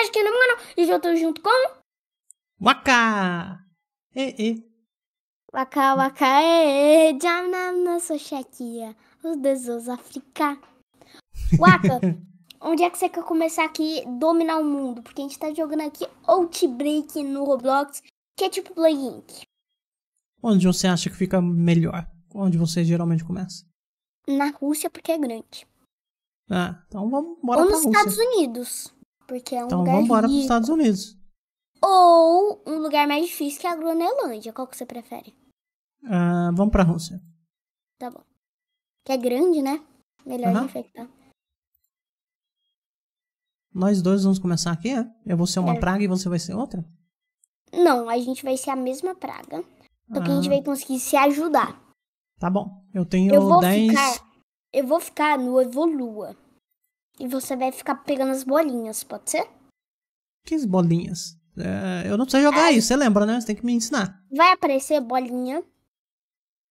Magic no Mano e eu tô junto com. Waka! E, e. Waka, waka, e, e. na sou Chequia Os deuses África. Waka, onde é que você quer começar aqui dominar o mundo? Porque a gente tá jogando aqui Outbreak no Roblox, que é tipo Play Inc. Onde você acha que fica melhor? Onde você geralmente começa? Na Rússia, porque é grande. Ah, então vamos bora Ou nos Estados Unidos porque é um então, lugar Então vamos para os Estados Unidos. Ou um lugar mais difícil que é a Groenlândia. Qual que você prefere? Uh, vamos para a Rússia. Tá bom. Que é grande, né? Melhor uhum. infectar. Nós dois vamos começar aqui, é? Eu vou ser uma é. praga e você vai ser outra? Não, a gente vai ser a mesma praga. Só ah. que a gente ah. vai conseguir se ajudar. Tá bom. Eu tenho eu dez... eu vou ficar no Evolua. E você vai ficar pegando as bolinhas, pode ser? Que bolinhas? É, eu não sei jogar é. isso, você lembra, né? Você tem que me ensinar. Vai aparecer bolinha.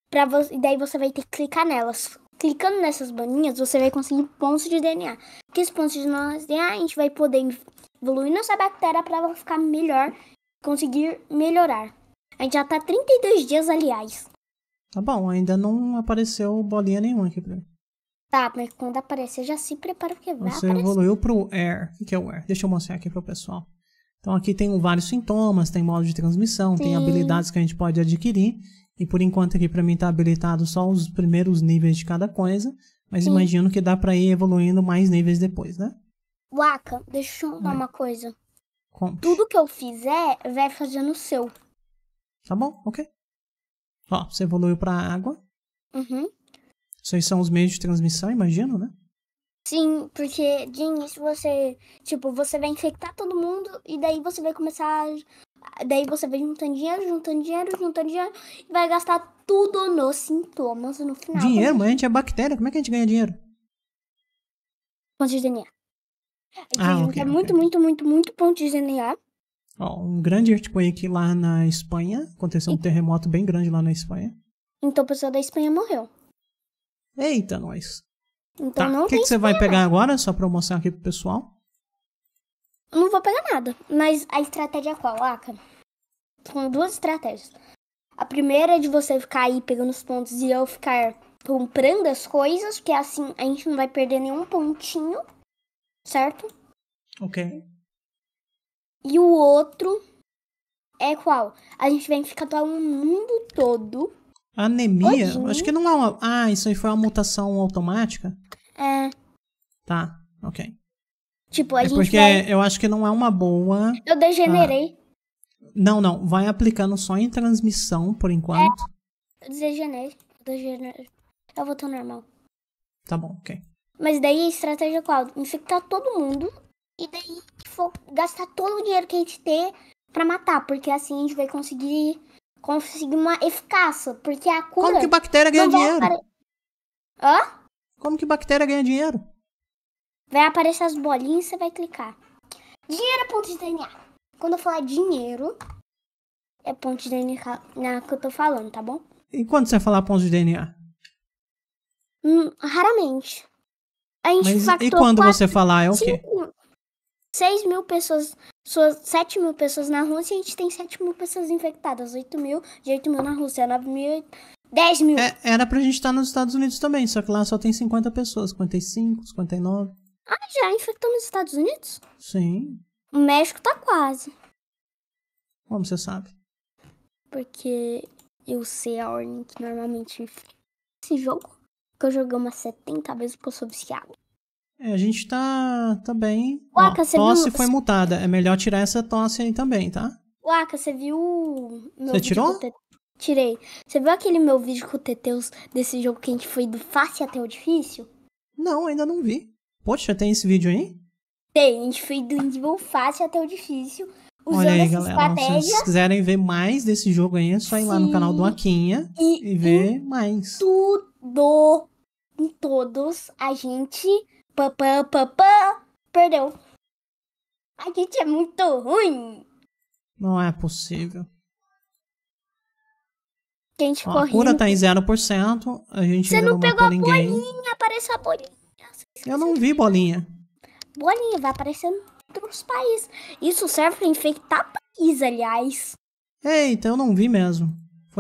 Pra você, e daí você vai ter que clicar nelas. Clicando nessas bolinhas, você vai conseguir pontos de DNA. Que esses pontos de DNA a gente vai poder evoluir nossa bactéria para ela ficar melhor, conseguir melhorar. A gente já tá 32 dias, aliás. Tá bom, ainda não apareceu bolinha nenhuma aqui pra mim. Tá, mas quando aparecer, já se prepara porque vai Você aparecer. evoluiu pro Air. O que é o Air? Deixa eu mostrar aqui pro pessoal. Então aqui tem vários sintomas, tem modo de transmissão, Sim. tem habilidades que a gente pode adquirir. E por enquanto aqui para mim tá habilitado só os primeiros níveis de cada coisa, mas Sim. imagino que dá para ir evoluindo mais níveis depois, né? Waka, deixa eu falar uma coisa. Conte. Tudo que eu fizer vai fazer no seu. Tá bom, ok. Ó, você evoluiu pra água. Uhum. Vocês são os meios de transmissão, imagino, né? Sim, porque de início você, tipo, você vai infectar todo mundo e daí você vai começar daí você vai juntando dinheiro, juntando dinheiro, juntando dinheiro e vai gastar tudo nos sintomas no final. Dinheiro, é, mas a gente é bactéria, como é que a gente ganha dinheiro? Ponto de DNA. A gente ah, junta okay, muito, muito, muito, muito ponto de DNA. Ó, um grande earthquake lá na Espanha, aconteceu um então terremoto bem grande lá na Espanha. Então o pessoal da Espanha morreu. Eita, nós. Então tá. não O que, que você vai pegar agora, só pra eu mostrar aqui pro pessoal? Não vou pegar nada. Mas a estratégia é qual, Aka? São duas estratégias. A primeira é de você ficar aí pegando os pontos e eu ficar comprando as coisas, porque assim a gente não vai perder nenhum pontinho, certo? Ok. E o outro é qual? A gente vem ficar doando o mundo todo Anemia? Acho que não é uma. Ah, isso aí foi uma mutação automática? É. Tá, ok. Tipo, a é gente Porque vai... eu acho que não é uma boa. Eu degenerei. Ah, não, não. Vai aplicando só em transmissão por enquanto. É, eu degenerei. degenerei. Eu vou tão normal. Tá bom, ok. Mas daí a estratégia é qual? Infectar todo mundo e daí tipo, gastar todo o dinheiro que a gente tem para matar, porque assim a gente vai conseguir conseguir uma eficácia, porque a cura... Como que bactéria ganha dinheiro? Hã? Como que bactéria ganha dinheiro? Vai aparecer as bolinhas e você vai clicar. Dinheiro é ponto de DNA. Quando eu falar dinheiro, é ponto de DNA que eu tô falando, tá bom? E quando você falar ponto de DNA? Hum, raramente. A gente Mas e quando você falar é o quê? 6 mil pessoas, 7 mil pessoas na Rússia, a gente tem 7 mil pessoas infectadas, 8 mil, de 8 mil na Rússia, 9 mil, 10 mil. É, era pra gente estar tá nos Estados Unidos também, só que lá só tem 50 pessoas, 55, 59. Ah, já infectou nos Estados Unidos? Sim. O México tá quase. Como você sabe? Porque eu sei a ordem que normalmente esse jogo. Que eu joguei umas 70 vezes porque eu sou viciado. É, a gente tá, tá bem. Waka, Ó, tosse viu... foi multada. É melhor tirar essa tosse aí também, tá? Uaca, você viu. Você tirou? Te... Tirei. Você viu aquele meu vídeo com o Teteus desse jogo que a gente foi do fácil até o difícil? Não, ainda não vi. Poxa, tem esse vídeo aí? Tem, a gente foi do nível fácil até o difícil. Usando Olha aí, essa galera. Estratégia. Se vocês quiserem ver mais desse jogo aí, é só ir lá no canal do Aquinha e, e ver mais. Tudo. Em todos, a gente Pã, pã, perdeu. A gente é muito ruim. Não é possível. Gente, Ó, a cura tá em 0%. A gente Você não, pegou a ninguém. bolinha, apareceu a bolinha. Eu não vi bolinha. Bolinha, vai aparecendo em outros países. Isso serve pra infectar país, aliás. Eita, eu não vi mesmo.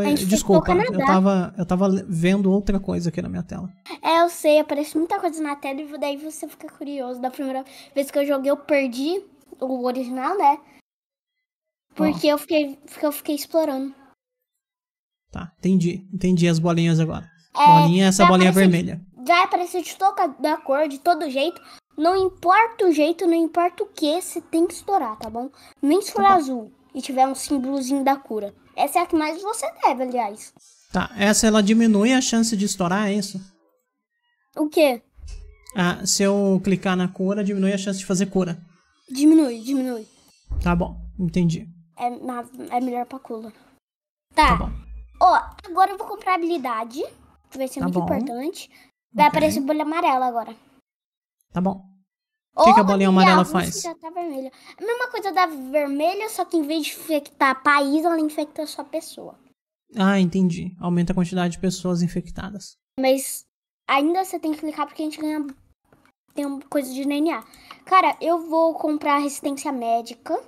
Foi, desculpa, eu tava, eu tava vendo outra coisa aqui na minha tela. É, eu sei, aparece muita coisa na tela e daí você fica curioso. Da primeira vez que eu joguei, eu perdi o original, né? Porque oh. eu, fiquei, porque eu fiquei explorando. Tá, entendi. Entendi as bolinhas agora. É, bolinha é essa bolinha vermelha. vai aparecer de toda cor, de todo jeito. Não importa o jeito, não importa o que, você tem que explorar tá bom? Nem se for tá azul e tiver um símbolozinho da cura. Essa é a que mais você deve, aliás. Tá, essa ela diminui a chance de estourar, é isso? O quê? Ah, se eu clicar na cura, diminui a chance de fazer cura. Diminui, diminui. Tá bom, entendi. É, é melhor pra cura. Tá. Tá bom. Ó, oh, agora eu vou comprar habilidade, que vai ser tá muito bom. importante. Vai okay. aparecer bolha amarela agora. Tá bom. O que, que a bolinha amarela faz? Já tá vermelha. A mesma coisa da vermelha, só que em vez de infectar a país, ela infecta só pessoa. Ah, entendi. Aumenta a quantidade de pessoas infectadas. Mas ainda você tem que clicar porque a gente ganha tem uma coisa de DNA. Cara, eu vou comprar resistência médica.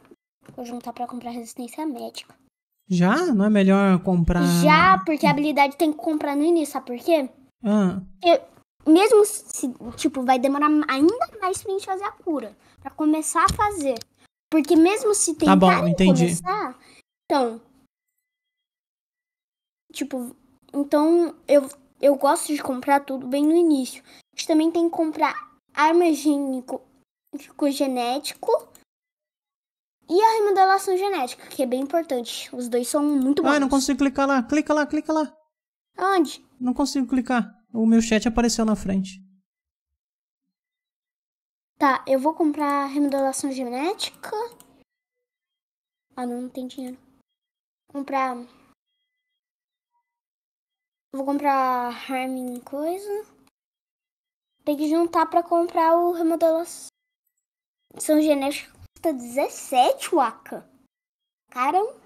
Vou juntar para comprar resistência médica. Já? Não é melhor comprar. Já, porque a habilidade tem que comprar no início, sabe por quê? Ah. Eu, mesmo se, tipo, vai demorar ainda mais pra gente fazer a cura. Pra começar a fazer. Porque mesmo se tentarem tá bom, entendi. começar... Então... Tipo, então eu, eu gosto de comprar tudo bem no início. A gente também tem que comprar arma gênico, genético e a remodelação genética, que é bem importante. Os dois são muito ah, bons. Ah, não consigo clicar lá. Clica lá, clica lá. Onde? Não consigo clicar o meu chat apareceu na frente. Tá, eu vou comprar remodelação genética. Ah, não, não tem dinheiro. Vou comprar. Vou comprar Harming coisa. Tem que juntar pra comprar o remodelação. São genética custa 17, Waka. Caramba.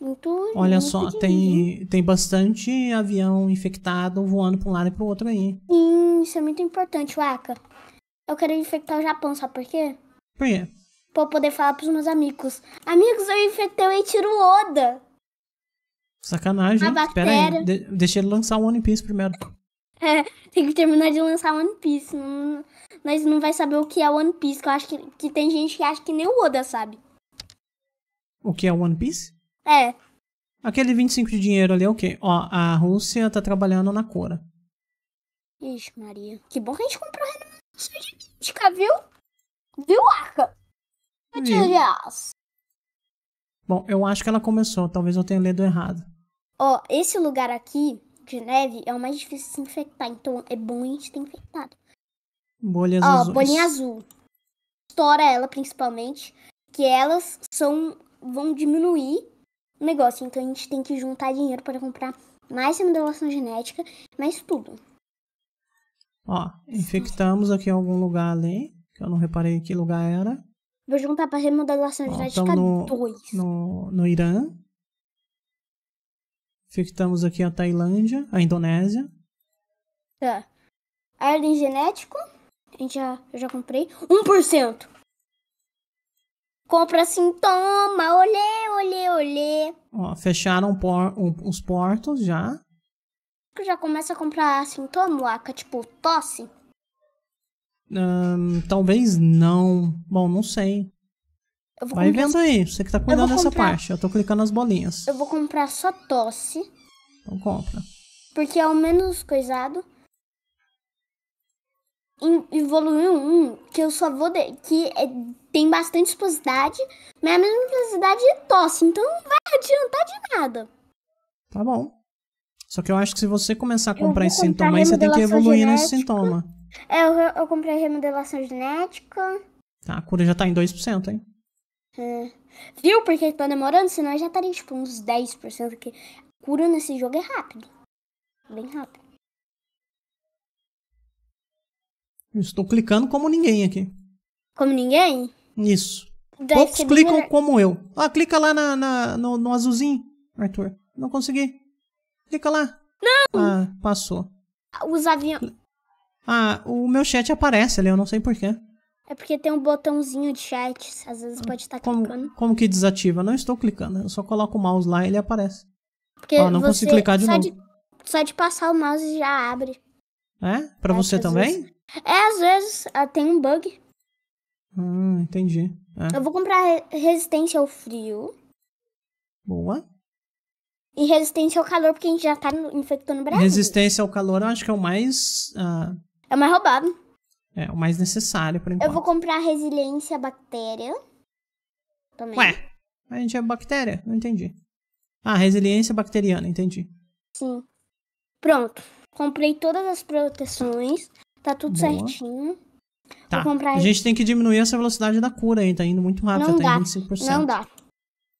Muito, Olha muito só, tem, tem bastante avião infectado voando para um lado e para o outro aí. Sim, isso é muito importante, Waka. Eu quero infectar o Japão, sabe por quê? Por quê? Pra poder falar pros meus amigos. Amigos, eu infectei o Eiichiro Oda. Sacanagem. A Pera aí, de deixa ele lançar o One Piece primeiro. É, tem que terminar de lançar o One Piece. Não, nós não vai saber o que é One Piece, que eu acho que, que tem gente que acha que nem o Oda sabe. O que é One Piece? É. Aquele 25 de dinheiro ali é o quê? Ó, a Rússia tá trabalhando na cura. Ixi, Maria. Que bom que a gente comprou de genética, viu? Viu, Arca? Materiais. Bom, eu acho que ela começou. Talvez eu tenha lido errado. Ó, esse lugar aqui, de neve, é o mais difícil de se infectar. Então é bom a gente ter infectado. Bolhas azuis. Ó, bolinha azul. Estoura ela, principalmente. Que elas são... Vão diminuir o negócio. Então a gente tem que juntar dinheiro para comprar mais remodelação genética, mais tudo. Ó, infectamos aqui em algum lugar ali, que eu não reparei que lugar era. Vou juntar para remodelação genética 2. Então no, no, no Irã. Infectamos aqui a Tailândia, a Indonésia. Tá. Alien genético. A gente já, já comprei. 1% compra sintoma toma, olê, olê, olê. Ó, fecharam por, um, os portos já. Já começa a comprar sintoma, assim, Aka, tipo tosse? Hum, talvez não. Bom, não sei. Vai vendo aí, você que tá cuidando dessa comprar... parte. Eu tô clicando as bolinhas. Eu vou comprar só tosse. Então compra. Porque é o menos coisado. Evoluiu um que eu só vou. De... que é tem bastante esposidade, mas é a mesma intensidade é tosse, então não vai adiantar de nada. Tá bom. Só que eu acho que se você começar a comprar esse sintoma aí, você tem que evoluir genética. nesse sintoma. É, eu, eu comprei remodelação genética. Tá, a cura já tá em 2%, hein? É. Viu porque tá demorando? Senão já estaria tipo uns 10%, porque a cura nesse jogo é rápido. Bem rápido. Eu estou clicando como ninguém aqui. Como ninguém? Isso. Poucos clicam melhor. como eu. Ah, clica lá na, na no, no, azulzinho, Arthur. Não consegui. Clica lá. Não! Ah, passou. Os aviões. Ah, o meu chat aparece ali, eu não sei porquê. É porque tem um botãozinho de chat, às vezes ah, pode estar tá como, clicando. Como que desativa? Não estou clicando, eu só coloco o mouse lá e ele aparece. Porque ah, não você, consigo clicar de só novo. De, só de passar o mouse já abre. É? Pra é, você também? Vezes. É, às vezes ah, tem um bug. Hum, entendi. É. Eu vou comprar resistência ao frio. Boa. E resistência ao calor, porque a gente já tá infectando o Brasil. Resistência ao calor eu acho que é o mais. Uh... É o mais roubado. É, o mais necessário por enquanto. Eu vou comprar resiliência à bactéria. Também. Ué, a gente é bactéria? Não entendi. Ah, resiliência bacteriana, entendi. Sim. Pronto. Comprei todas as proteções. Tá tudo Boa. certinho. Tá. A gente tem que diminuir essa velocidade da cura aí, tá indo muito rápido, não tá dá. 25%. Não dá.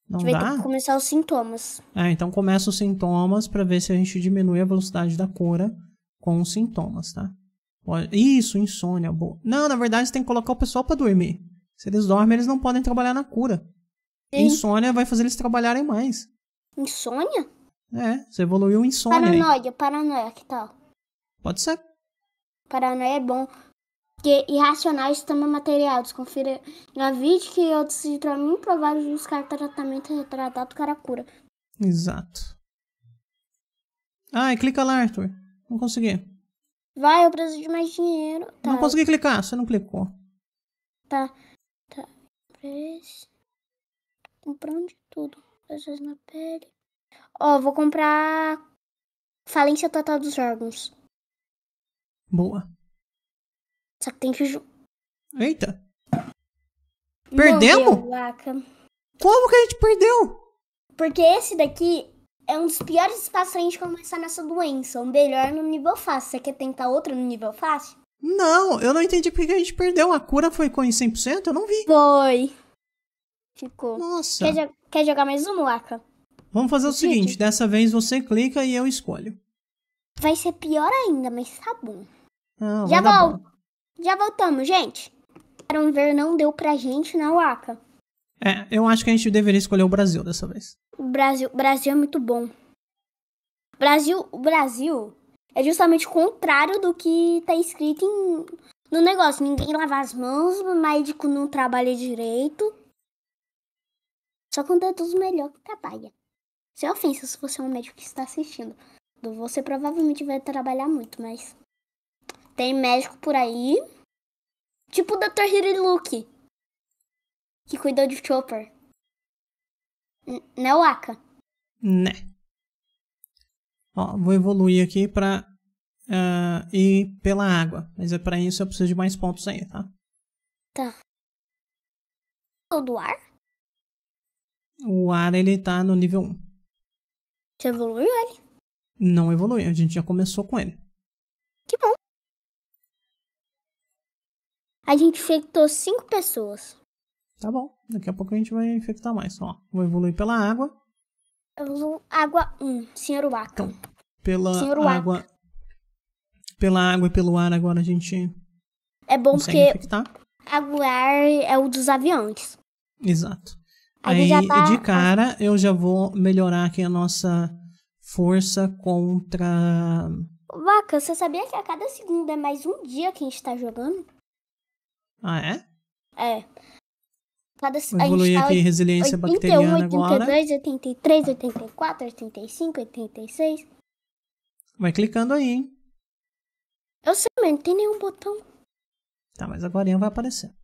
Não a gente dá? vai ter que começar os sintomas. É, então começa os sintomas para ver se a gente diminui a velocidade da cura com os sintomas, tá? Isso, insônia, boa. Não, na verdade, você tem que colocar o pessoal para dormir. Se eles dormem, eles não podem trabalhar na cura. Sim. Insônia vai fazer eles trabalharem mais. Insônia? É, você evoluiu insônia. Paranoia, aí. paranoia, que tal? Pode ser. Paranoia é bom que irracionais também material. Desconfira vídeo que outros sintomas improváveis buscar tratamento retratado cara cura. Exato. Ai, clica lá, Arthur. Não consegui. Vai, eu preciso de mais dinheiro. Tá. Não consegui clicar, você não clicou. Tá. Tá. Preço. Comprando de tudo. Coisas na pele. Ó, oh, vou comprar falência total dos órgãos. Boa. Só que tem que. Eita! Perdemos? Como que a gente perdeu? Porque esse daqui é um dos piores espaços pra gente começar nessa doença. O melhor, no nível fácil. Você quer tentar outro no nível fácil? Não, eu não entendi porque a gente perdeu. A cura foi com 100%? Eu não vi. Foi. Ficou. Nossa. Quer, jo quer jogar mais uma, laca Vamos fazer o seguinte. Gente. Dessa vez você clica e eu escolho. Vai ser pior ainda, mas tá bom. Ah, Já volto. Já voltamos, gente. Para ver, não deu pra gente na né, UACA. É, eu acho que a gente deveria escolher o Brasil dessa vez. O Brasil, Brasil é muito bom. Brasil, o Brasil é justamente o contrário do que tá escrito em, no negócio. Ninguém lava as mãos, o médico não trabalha direito. Só quando é dos melhores que trabalha. Se é ofensa se você é um médico que está assistindo. Você provavelmente vai trabalhar muito, mas tem médico por aí. Tipo o Dr. Hiriluke. Que cuidou de Chopper. né, Waka? Né. Ó, vou evoluir aqui pra uh, ir pela água. Mas é pra isso eu preciso de mais pontos aí, tá? Tá. Ou do ar? O ar, ele tá no nível 1. Você evoluiu ele? Não evoluiu, a gente já começou com ele. Que bom. A gente infectou cinco pessoas. Tá bom. Daqui a pouco a gente vai infectar mais. Ó, vou evoluir pela água. Evoluo água 1, Senhor Waka. Então, pela Senhor água. Waka. Pela água e pelo ar agora a gente. É bom porque. Água e ar é o dos aviões. Exato. Aí, Aí tá... de cara, eu já vou melhorar aqui a nossa força contra. Vaca, você sabia que a cada segundo é mais um dia que a gente tá jogando? Ah, é? É. Cada, evoluir aqui aqui resiliência 81, bacteriana 82, agora. 82, 83, 84, 85, 86. Vai clicando aí, hein? Eu sei, mas não tem nenhum botão. Tá, mas agora vai aparecer.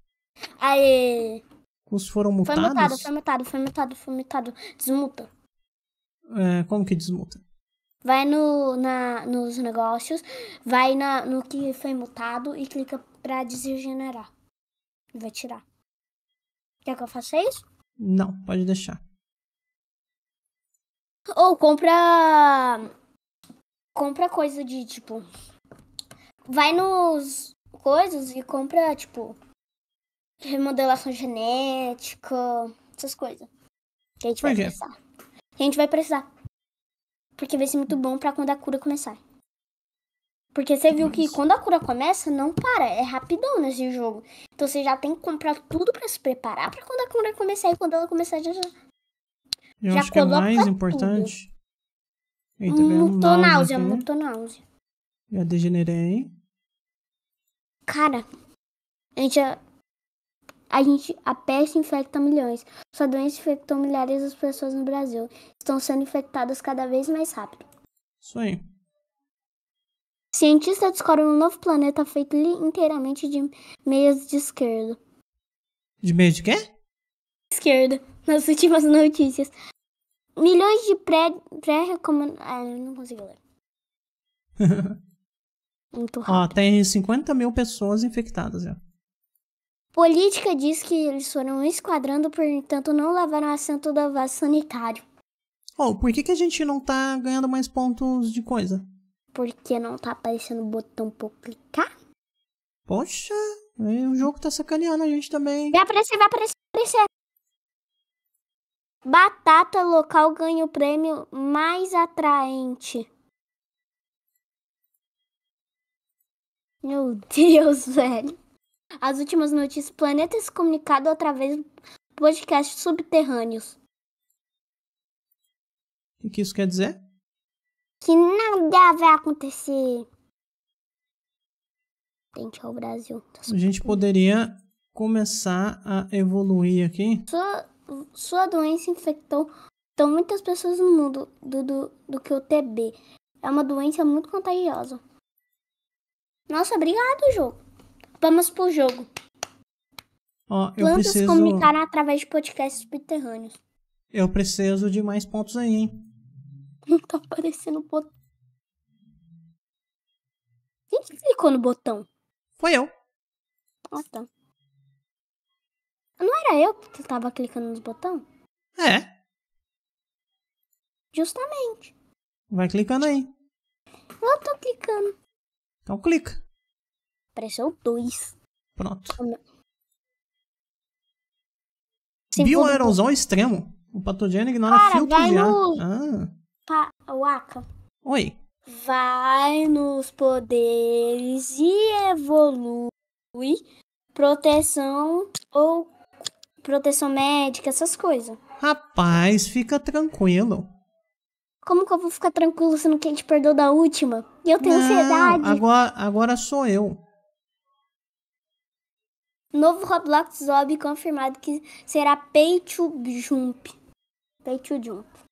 Aê! Os foram mutados? Foi mutado, foi mutado, foi mutado, foi mutado. Desmuta. É, como que desmuta? Vai no, na, nos negócios, vai na, no que foi mutado e clica pra desregenerar vai tirar. Quer que eu faça isso? Não, pode deixar. Ou compra. Compra coisa de tipo. Vai nos coisas e compra, tipo. Remodelação genética, essas coisas. Que a gente vai precisar. A gente vai precisar. Porque vai ser muito bom para quando a cura começar. Porque você viu que quando a cura começa, não para, é rapidão nesse jogo. Então você já tem que comprar tudo para se preparar para quando a cura começar e quando ela começar já. Eu já acho que é mais importante. Tudo. Eita, mutou né? Já degenerei. Cara, a gente. A gente. A peste infecta milhões. Sua doença infectou milhares de pessoas no Brasil. Estão sendo infectadas cada vez mais rápido. Isso aí. Cientistas descobrem um novo planeta feito inteiramente de meias de esquerda. De meias de quê? Esquerda. Nas últimas notícias. Milhões de pré-recomendações. Pré ah, eu não consigo ler. Muito rápido. Ó, tem 50 mil pessoas infectadas já. Política diz que eles foram esquadrando, portanto não levaram assento do avanço sanitário. Oh, por que, que a gente não tá ganhando mais pontos de coisa? Porque não tá aparecendo o botão pra clicar? Poxa, o jogo tá sacaneando a gente também. Vai aparecer, vai aparecer, vai aparecer. Batata local ganha o prêmio mais atraente. Meu Deus, velho. As últimas notícias. Planeta se comunicado através do podcast Subterrâneos. O que isso quer dizer? que nada vai acontecer. Tente ao é Brasil. Tá a gente poderia começar a evoluir aqui. Sua, sua doença infectou então, muitas pessoas no mundo do, do, do que o TB. É uma doença muito contagiosa. Nossa, obrigado, jogo. Vamos pro jogo. Oh, Plantas preciso... comunicaram através de podcasts subterrâneos. Eu preciso de mais pontos aí, hein? não tá aparecendo o botão. Quem que clicou no botão? Foi eu. Ah, tá. Não era eu que tava clicando nos botão? É. Justamente. Vai clicando aí. Eu tô clicando. Então clica. Apareceu dois. Pronto. Bioerosol extremo. O patogênio ignora Cara, filtro de ar. No... Ah. Waka. Oi. Vai nos poderes e evolui proteção ou proteção médica, essas coisas. Rapaz, fica tranquilo. Como que eu vou ficar tranquilo se não quem te perdeu da última? Eu tenho não, ansiedade. Agora, agora sou eu. Novo Roblox Zob confirmado que será Pay to Jump. Pay to Jump.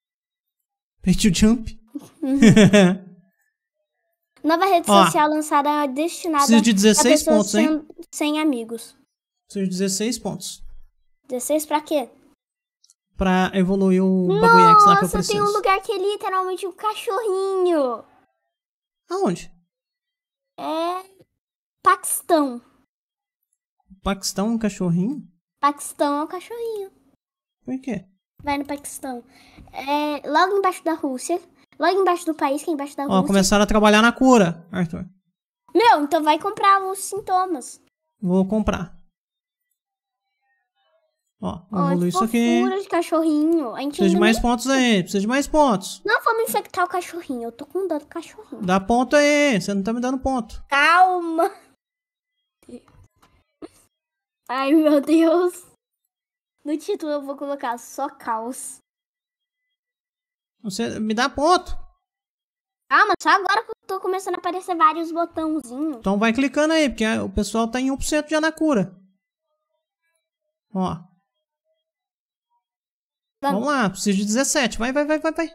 Perdi é o jump. Uhum. Nova rede Ó, social lançada destinada preciso de 16 a pontos, sem, hein? sem amigos. Preciso de 16 pontos. 16 pra quê? Pra evoluir o bagulho X lá que eu preciso. Nossa, tem um lugar que é literalmente um cachorrinho. Aonde? É... Paquistão. Paquistão é um cachorrinho? Paquistão é um cachorrinho. Por quê? vai no Paquistão. É, logo embaixo da Rússia. Logo embaixo do país, que é embaixo da Ó, Rússia. começaram a trabalhar na cura, Arthur. Não, então vai comprar os sintomas. Vou comprar. Ó, vamos isso tipo, aqui. de cachorrinho. A gente precisa de mais nem... pontos aí, precisa de mais pontos. Não vamos infectar o cachorrinho, eu tô com dor do cachorrinho. Dá ponto aí, você não tá me dando ponto. Calma. Ai, meu Deus. No título eu vou colocar só caos. Você me dá ponto. Calma, ah, só agora que eu tô começando a aparecer vários botãozinhos. Então vai clicando aí, porque o pessoal tá em 1% já na cura. Ó. Vamos, Vamos lá, preciso de 17. Vai, vai, vai, vai, vai.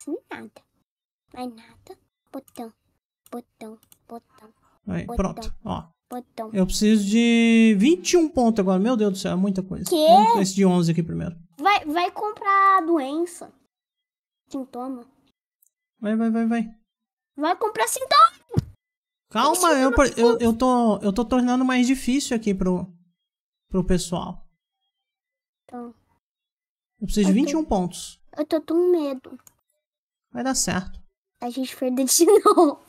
Sem é nada. mais é nada. Botão, botão, botão. Aí, botão. pronto, ó botão. Eu preciso de 21 pontos agora. Meu Deus do céu, é muita coisa. Que? Vamos esse de 11 aqui primeiro. Vai, vai comprar doença. Sintoma. Vai, vai, vai, vai. Vai comprar sintoma. Calma, eu, eu, eu, tô, eu tô tornando mais difícil aqui pro, pro pessoal. Então. Eu preciso eu de 21 tô, pontos. Eu tô com medo. Vai dar certo. A gente perdeu de novo.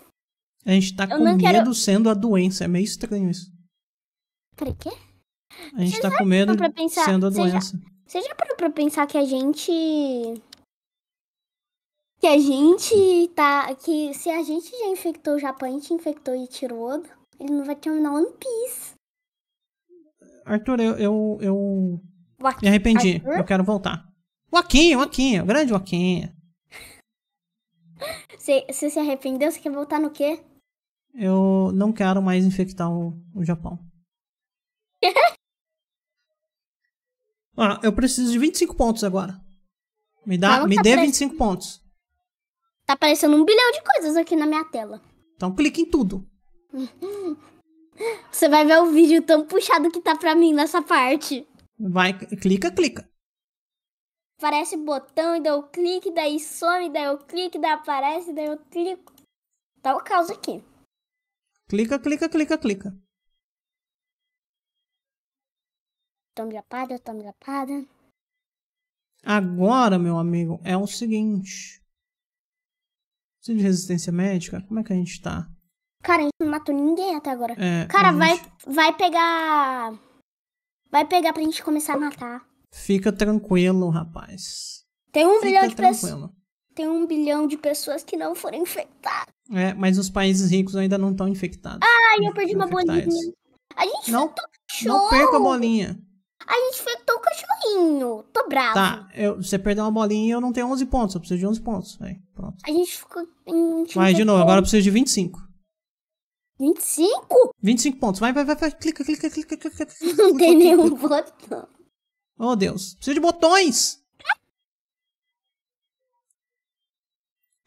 A gente tá eu com medo quero... sendo a doença. É meio estranho isso. Pra quê? A gente Você tá com medo pensar, sendo a doença. Já... Você já parou pra pensar que a gente. Que a gente tá. Que se a gente já infectou o Japão, a gente infectou e tirou o Oda, ele não vai terminar One Piece. Arthur, eu. Eu, eu... me arrependi. Arthur? Eu quero voltar. Joaquim, Joaquim, o grande Joaquim. você se arrependeu? Você quer voltar no quê? eu não quero mais infectar o, o Japão. ah, eu preciso de 25 pontos agora. Me dá, Não, me tá dê pare- 25 pontos. Tá aparecendo um bilhão de coisas aqui na minha tela. Então clique em tudo. Você vai ver o vídeo tão puxado que tá pra mim nessa parte. Vai, clica, clica. Aparece botão, e daí eu clique, daí some, daí eu clique, daí aparece, daí eu clico. Tá o caos aqui. Clica, clica, clica, clica. Tome lapada, tome lapada. Agora, meu amigo, é o seguinte. Preciso de resistência médica? Como é que a gente tá? Cara, a gente não matou ninguém até agora. É, Cara, gente... vai, vai pegar. Vai pegar pra gente começar a matar. Fica tranquilo, rapaz. Tem um Fica bilhão de pessoas tem um bilhão de pessoas que não foram infectadas. É, mas os países ricos ainda não estão infectados. Ai, eu perdi uma bolinha. A gente não, infectou o cachorro. Não perca a bolinha. A gente infectou o cachorrinho. Tô bravo. Tá, eu, você perdeu uma bolinha e eu não tenho 11 pontos. Eu preciso de 11 pontos. Aí, pronto. A gente ficou... Mas, de novo, agora eu preciso de 25. 25? 25 pontos. Vai, vai, vai, vai. Clica, clica, clica, clica. clica não tem nenhum botão. Oh, Deus. Preciso de botões.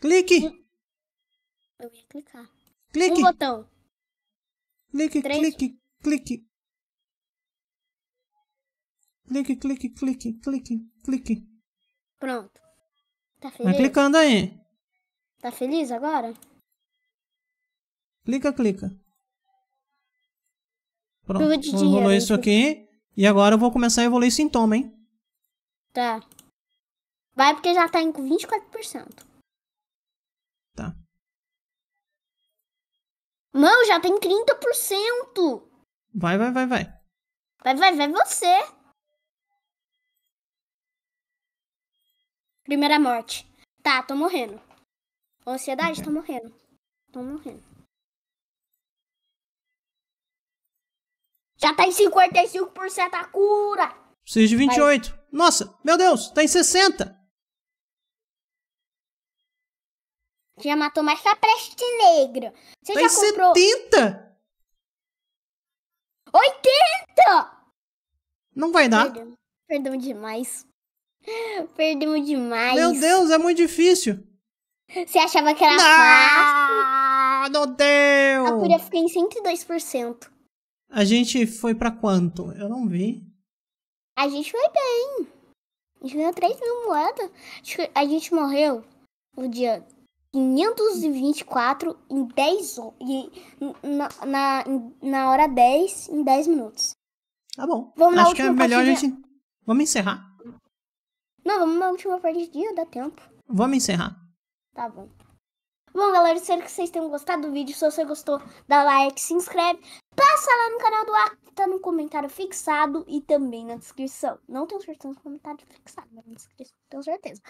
Clique! Eu ia clicar. Clique! Um botão. Clique, Três. clique, clique. Clique, clique, clique, clique, clique. Pronto. Tá feliz? Vai clicando aí. Tá feliz agora? Clica, clica. Pronto. Tudo vou evoluir isso aqui. E agora eu vou começar a evoluir sintoma, hein? Tá. Vai porque já tá em 24%. Mano, já tem 30%! Vai, vai, vai, vai. Vai, vai, vai você! Primeira morte. Tá, tô morrendo. Ansiedade, okay. tô morrendo. Tô morrendo. Já tá em 55% a cura! Preciso de 28. Vai. Nossa, meu Deus, tá em 60! Já matou mais que a Preste negra. Você Mas já comprou... 70? 80! Não vai dar. Perdão, Perdão demais. Perdemos demais. Meu Deus, é muito difícil. Você achava que era não, fácil? Ah, meu Deus! A cura fica em 102%. A gente foi pra quanto? Eu não vi. A gente foi bem. A gente ganhou 3 mil moedas. A gente morreu o dia 524 em 10 na, na, na hora 10 em 10 minutos. Tá bom. Vamos Acho que é melhor a gente. De... Vamos encerrar. Não, vamos na última parte de dia, dá tempo. Vamos encerrar. Tá bom. Bom, galera, espero que vocês tenham gostado do vídeo. Se você gostou, dá like, se inscreve. Passa lá no canal do Arco, tá no comentário fixado e também na descrição. Não tenho certeza no comentário fixado, mas na descrição tenho certeza.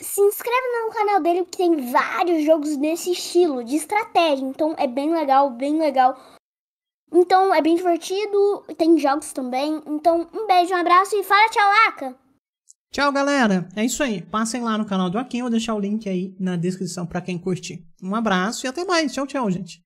Se inscreve no canal dele que tem vários jogos nesse estilo de estratégia. Então é bem legal, bem legal. Então é bem divertido, tem jogos também. Então um beijo, um abraço e fala tchau, Laca! Tchau, galera! É isso aí. Passem lá no canal do Aqui, eu vou deixar o link aí na descrição para quem curtir. Um abraço e até mais. Tchau, tchau, gente.